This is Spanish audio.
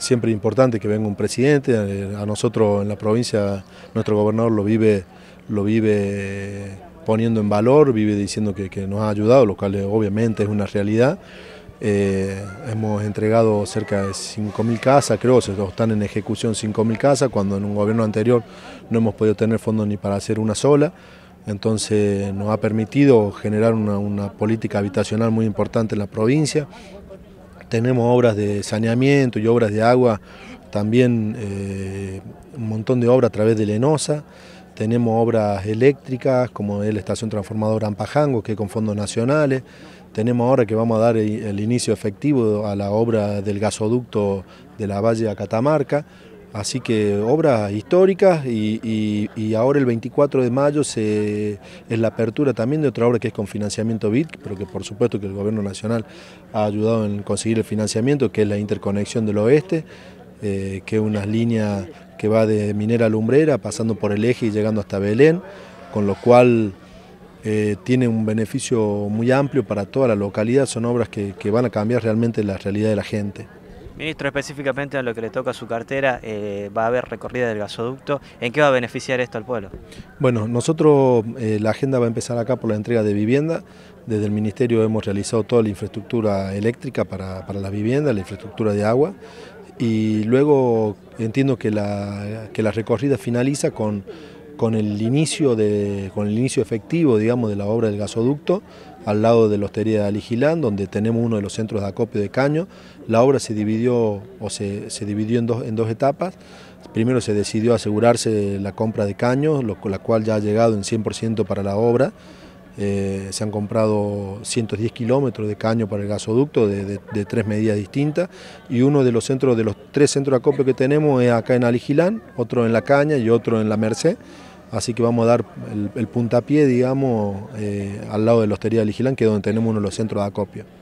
siempre importante que venga un presidente, eh, a nosotros en la provincia, nuestro gobernador lo vive, lo vive poniendo en valor, vive diciendo que, nos ha ayudado, lo cual eh, obviamente es una realidad. Eh, hemos entregado cerca de 5.000 casas, creo, que están en ejecución 5.000 casas, cuando en un gobierno anterior no hemos podido tener fondos ni para hacer una sola. Entonces nos ha permitido generar una política habitacional muy importante en la provincia, tenemos obras de saneamiento y obras de agua, también eh, un montón de obras a través de Lenosa, tenemos obras eléctricas como es la estación transformadora Ampajango, que es con fondos nacionales, tenemos ahora que vamos a dar el inicio efectivo a la obra del gasoducto de la Valle a Catamarca, Así que obras históricas y, ahora el 24 de mayo es la apertura también de otra obra que es con financiamiento BIT, pero que por supuesto que el Gobierno Nacional ha ayudado en conseguir el financiamiento, que es la interconexión del oeste, eh, que es una línea que va de Minera a Lumbrera, pasando por el eje y llegando hasta Belén, con lo cual eh, tiene un beneficio muy amplio para toda la localidad, son obras que van a cambiar realmente la realidad de la gente. Ministro, específicamente a lo que le toca a su cartera, eh, va a haber recorrida del gasoducto. ¿En qué va a beneficiar esto al pueblo? Bueno, nosotros, eh, la agenda va a empezar acá por la entrega de vivienda. Desde el Ministerio hemos realizado toda la infraestructura eléctrica para, para las viviendas, la infraestructura de agua. Y luego entiendo que la, que la recorrida finaliza con con el inicio, con el inicio efectivo digamos, de la obra del gasoducto al lado de la hostería de Alijilán, donde tenemos uno de los centros de acopio de caño. La obra se dividió, o se, dividió en, dos, en dos etapas. Primero se decidió asegurarse la compra de caños, con la cual ya ha llegado en 100% para la obra. Eh, se han comprado 110 kilómetros de caño para el gasoducto de, tres medidas distintas y uno de los centros, de los tres centros de acopio que tenemos es acá en Alijilán, otro en La Caña y otro en La Merced así que vamos a dar el, puntapié, digamos, eh, al lado de la hostería de Ligilán, que es donde tenemos uno de los centros de acopio.